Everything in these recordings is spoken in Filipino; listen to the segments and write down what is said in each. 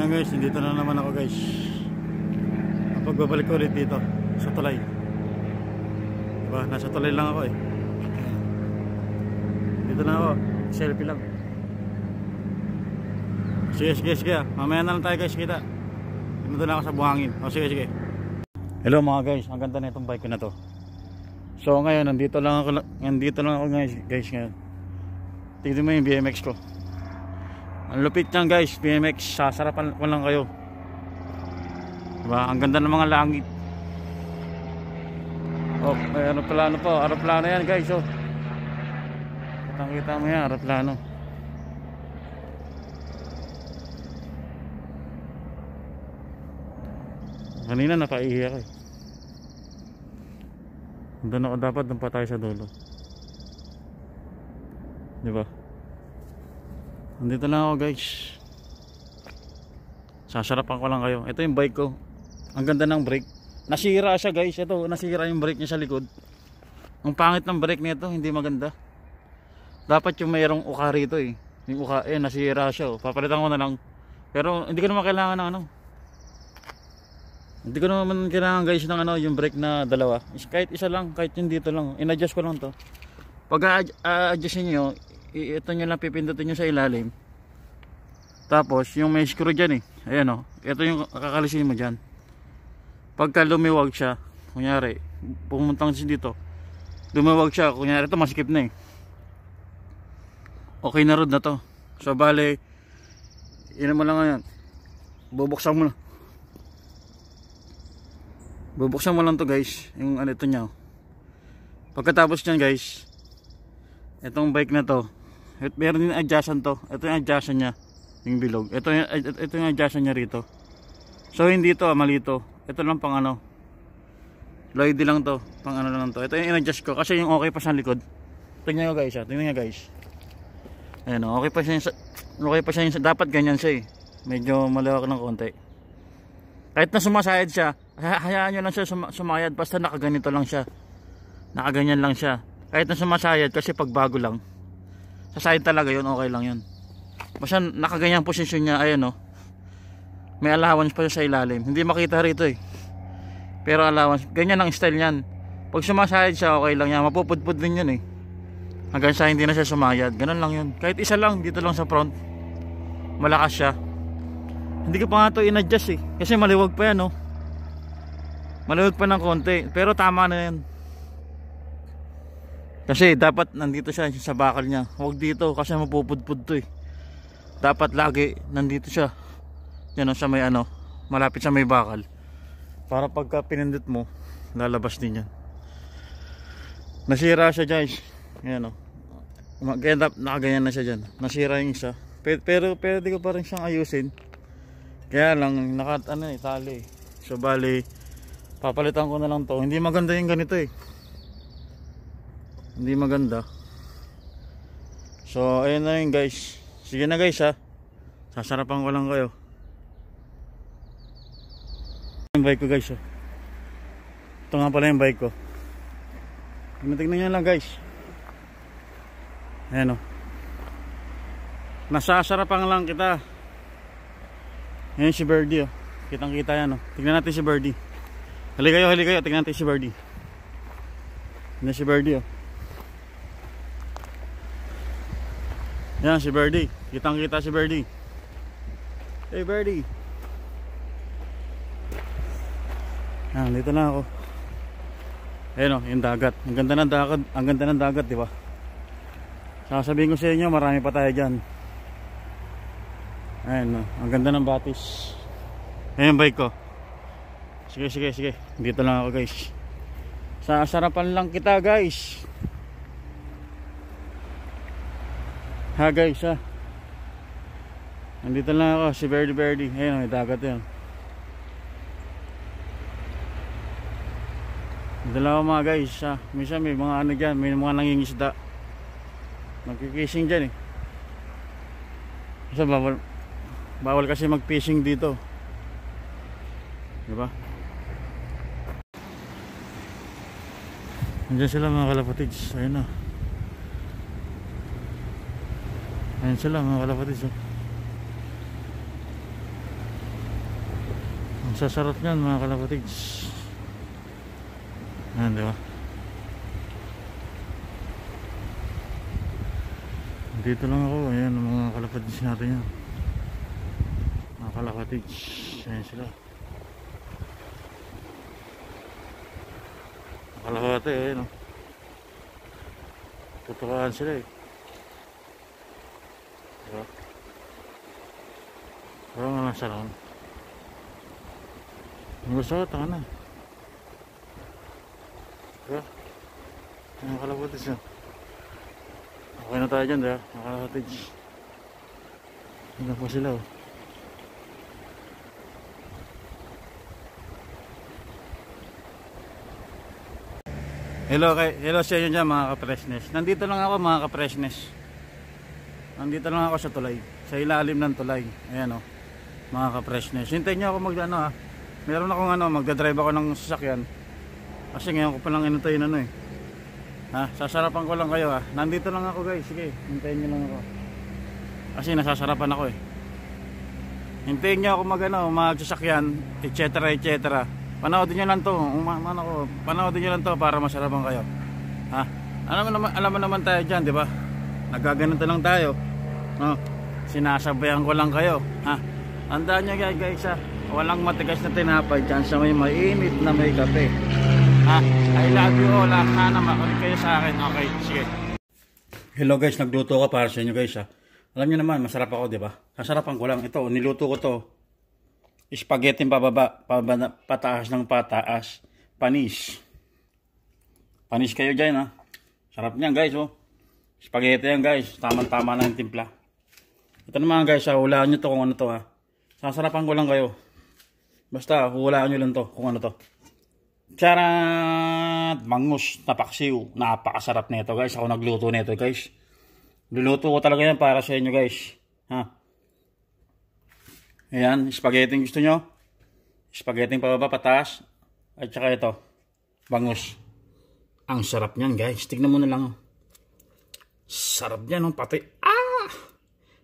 Ayan guys, dito na naman ako guys. Pagbabalik ko ulit dito sa tulay. Diba? Nasa tulay lang ako eh. Dito na ako. Selfie lang. Sige, sige, sige. Mamaya na lang tayo guys kita. Dito na ako sa buhangin. O sige, sige. Hello mga guys, ang ganda na itong bike ko na to. So ngayon, nandito lang ako, nandito lang ako guys, guys ngayon. Tignan mo yung BMX ko ang lupit niyan guys BMX sasarapan ko lang kayo diba ang ganda ng mga langit oh may aeroplano po aeroplano yan guys oh kitang kita mo yan aeroplano kanina napaihi ako eh doon ako dapat doon pa tayo sa dulo di ba Nandito na ako guys. Sasarapan ko lang kayo. Ito yung bike ko. Ang ganda ng brake. Nasira siya guys. Ito nasira yung brake niya sa likod. Ang pangit ng brake nito, hindi maganda. Dapat yung mayroong uka rito eh. Yung uka eh nasira siya. Oh. Papalitan ko na lang. Pero hindi ko naman kailangan ng ano. Hindi ko naman kailangan guys ng ano yung brake na dalawa. Kahit isa lang, kahit yung dito lang. Inadjust ko lang to. Pag a-adjust niyo, ito nyo lang pipindutin nyo sa ilalim tapos yung may screw dyan eh ayan o oh, ito yung kakalisin mo dyan pagka lumiwag siya kunyari pumuntang siya dito lumiwag siya kunyari ito masikip na eh okay na road na to so bale yun mo lang ngayon bubuksan mo lang bubuksan mo lang to guys yung ano ito nya oh. pagkatapos nyan guys itong bike na to at meron din adjacent to. Ito yung adjacent niya, yung bilog. Ito, ito, ito yung adjacent niya rito. So hindi to, ah, mali to. Ito lang pang ano. Lloyd lang to, pang ano lang to. Ito yung in-adjust ko kasi yung okay pa sa likod. Tingnan nyo guys, ha. Ah. tingnan nyo guys. Ayan, oh, okay pa siya yung, okay pa siya yung, dapat ganyan siya eh. Medyo malawak ng konti. Kahit na sumasayad siya, hayaan nyo lang siya sum sumayad basta nakaganito lang siya. Nakaganyan lang siya. Kahit na sumasayad kasi pagbago lang sa talaga yun okay lang yun basta nakaganyang posisyon niya ayun no oh. may allowance pa siya sa ilalim hindi makita rito eh pero allowance ganyan ang style niyan pag sumasayad siya okay lang yan mapupudpud din yun eh hanggang sa hindi na siya sumayad ganun lang yun kahit isa lang dito lang sa front malakas siya hindi ko pa nga ito inadjust eh kasi maliwag pa yan no oh. maliwag pa ng konti pero tama na yan kasi dapat nandito siya sa bakal niya. Huwag dito kasi mapupudpud to eh. Dapat lagi nandito siya. Yan o, sa may ano, malapit sa may bakal. Para pagka pinindot mo, lalabas din yan. Nasira siya guys. Yan o. Kaya nakaganyan na siya diyan. Nasira yung isa. Pero, pero pwede ko pa rin siyang ayusin. Kaya lang, naka, ano itali. Eh, tali So bali, papalitan ko na lang to. Hindi maganda yung ganito eh hindi maganda so ayun na yun guys sige na guys ha sasarapan ko lang kayo yung bike ko guys ha. ito nga pala yung bike ko tignan nyo lang guys ayan o oh. nasasarapan lang kita ayan si Birdie o oh. kitang kita yan o oh. tignan natin si Birdie hali kayo hali kayo tignan natin si Birdie na si Birdie oh Yan si Birdie. Kitang kita si Birdie. Hey Birdie. Yan, dito na ako. Ayun oh, yung dagat. Ang ganda ng dagat, ang ganda ng dagat, di ba? Sasabihin ko sa inyo, marami pa tayo diyan. Ayun oh, ang ganda ng batis. Ayun bike ko. Sige, sige, sige. Dito lang ako, guys. Sa lang kita, guys. ha guys ha nandito lang ako si Verdi Verdi ayun may dagat yun dalawa mga guys ha minsan may mga ano dyan may mga nangingisda magkikising dyan eh kasi bawal bawal kasi mag fishing dito diba Nandiyan sila mga kalapatids. Ayun na. Ayan sila mga kalapatis. Oh. Ang sasarap niyan mga kalapatids. Ayan, di ba? Dito lang ako. Ayan, mga kalapatids natin yan. Mga kalapatids. Ayan sila. Kalapatids, ayan o. Oh. Tutukaan sila eh. mga salon gusto ko ito na diba ang kalabotis yun okay na tayo dyan diba ang kalabotis hindi po sila oh Hello, kay, hello sa inyo dyan mga ka-freshness. Nandito lang ako mga ka-freshness. Nandito lang ako sa tulay. Sa ilalim ng tulay. Ayan o. Oh mga ka-freshness hintayin nyo ako mag ano ha ah. meron akong ano magdadrive ako ng sasakyan kasi ngayon ko pa lang inuntayin ano eh ha sasarapan ko lang kayo ha ah. nandito lang ako guys sige hintayin nyo lang ako kasi nasasarapan ako eh hintayin nyo ako mag ano magsasakyan etc etc panoodin nyo lang to umaman ako panoodin nyo lang to para masarapan kayo ha alam mo naman, alam mo naman tayo dyan di ba nagaganito lang tayo no sinasabayan ko lang kayo ha Andaan nyo guys guys ha. Walang matigas na tinapay. Chance may mainit na may kape. Ha? I love you all. Sana makulit kayo sa akin. Okay, sige. Hello guys, nagluto ka para sa inyo guys ha. Alam nyo naman, masarap ako, di ba? Kasarapan ko lang. Ito, niluto ko to. Spaghetti pababa, pababa, pataas ng pataas. Panis. Panis kayo dyan ha. Sarap niyan guys oh. Spaghetti yan guys. tama tama na yung timpla. Ito naman guys, ha. Hulaan nyo to kung ano to ha. Sasarapan ko lang kayo. Basta, huwalaan nyo lang to, kung ano to. Charot! Mangus, napaksiw. Napakasarap nito guys. Ako nagluto nito guys. Luluto ko talaga yan para sa inyo guys. Ha? Ayan, spaghetti gusto nyo. Spaghetti pababa, patas At saka ito, bangus. Ang sarap niyan guys. Tignan mo na lang. Oh. Sarap niyan, oh, pati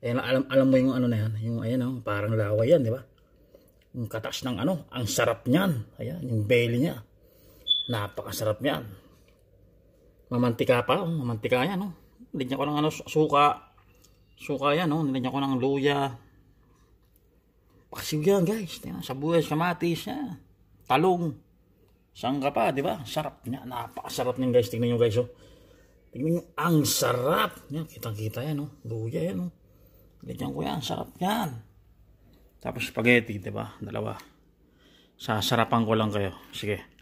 eh alam alam mo yung ano na yan, yung ayan oh, parang lawa yan, di ba? Yung katas ng ano, ang sarap niyan. Ayan, yung belly niya. Napakasarap niyan. Mamantika pa, oh, mamantika yan, oh. Linyan ko ng ano, suka. Suka yan, oh. Linyan ko ng luya. Pasiw yan, guys. Tingnan, sabuya, kamatis, yeah. talong. Sangka pa, di ba? Sarap niya. Napakasarap niyan, guys. Tingnan nyo, guys, oh. Tingnan nyo, ang sarap. Yan, kitang-kita yan, oh. Luya yan, oh. Ganyan ko yan, sarap yan. Tapos spaghetti, di ba? Dalawa. Sasarapan ko lang kayo. Sige.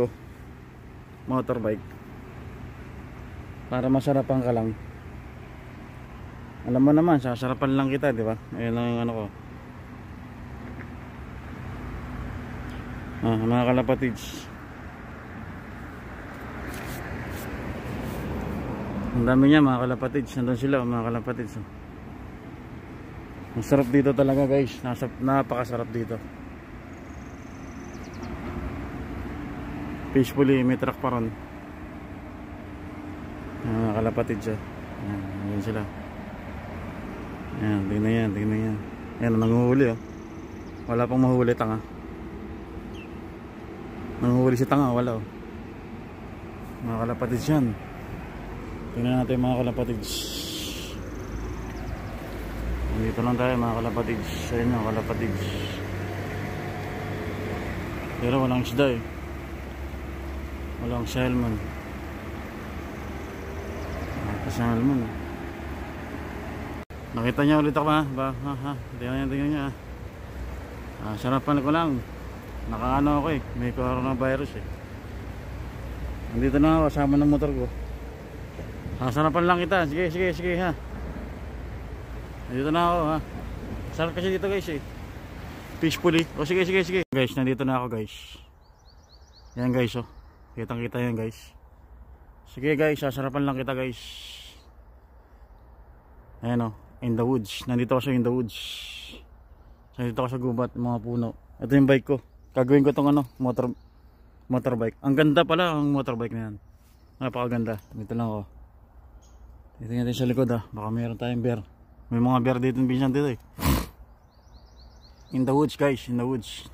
ko motorbike para masarapan ka lang alam mo naman sasarapan lang kita di ba ayun lang yung ano ko ah, mga kalapatids ang dami niya mga kalapatids nandun sila mga kalapatids oh. masarap dito talaga guys Nasap, napakasarap dito peacefully may truck pa ron ah, nakalapatid ayan, ayan sila ayan tingnan yan tingnan yan ayan nanguhuli oh wala pang mahuli tanga nanguhuli si tanga wala oh mga kalapatids yan tingnan natin mga kalapatids dito lang tayo mga kalapatids ayun yung kalapatids pero walang isda eh walang salmon nakasalmon nakita niya ulit ako ha ba ha ha tingnan niya tingnan niya ah, sarapan ko lang nakaano ako eh may coronavirus eh nandito na ako kasama ng motor ko ah, sarapan lang kita sige sige sige ha nandito na ako ha sarap kasi dito guys eh peacefully o oh, sige sige sige guys nandito na ako guys yan guys oh kitang kita yun guys sige guys sasarapan lang kita guys ayan o oh. in the woods nandito ako in the woods nandito ako sa gubat mga puno ito yung bike ko gagawin ko tong ano motor motorbike ang ganda pala ang motorbike na yan napakaganda dito lang ako dito natin sa likod ah baka meron tayong bear may mga bear dito pinsan dito eh in the woods guys in the woods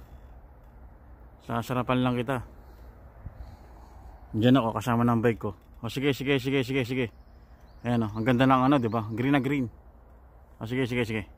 sasarapan lang kita Diyan ako kasama ng bike ko. O sige, sige, sige, sige, sige. Ayan o, ang ganda ng ano, 'di ba? Green na green. O sige, sige, sige.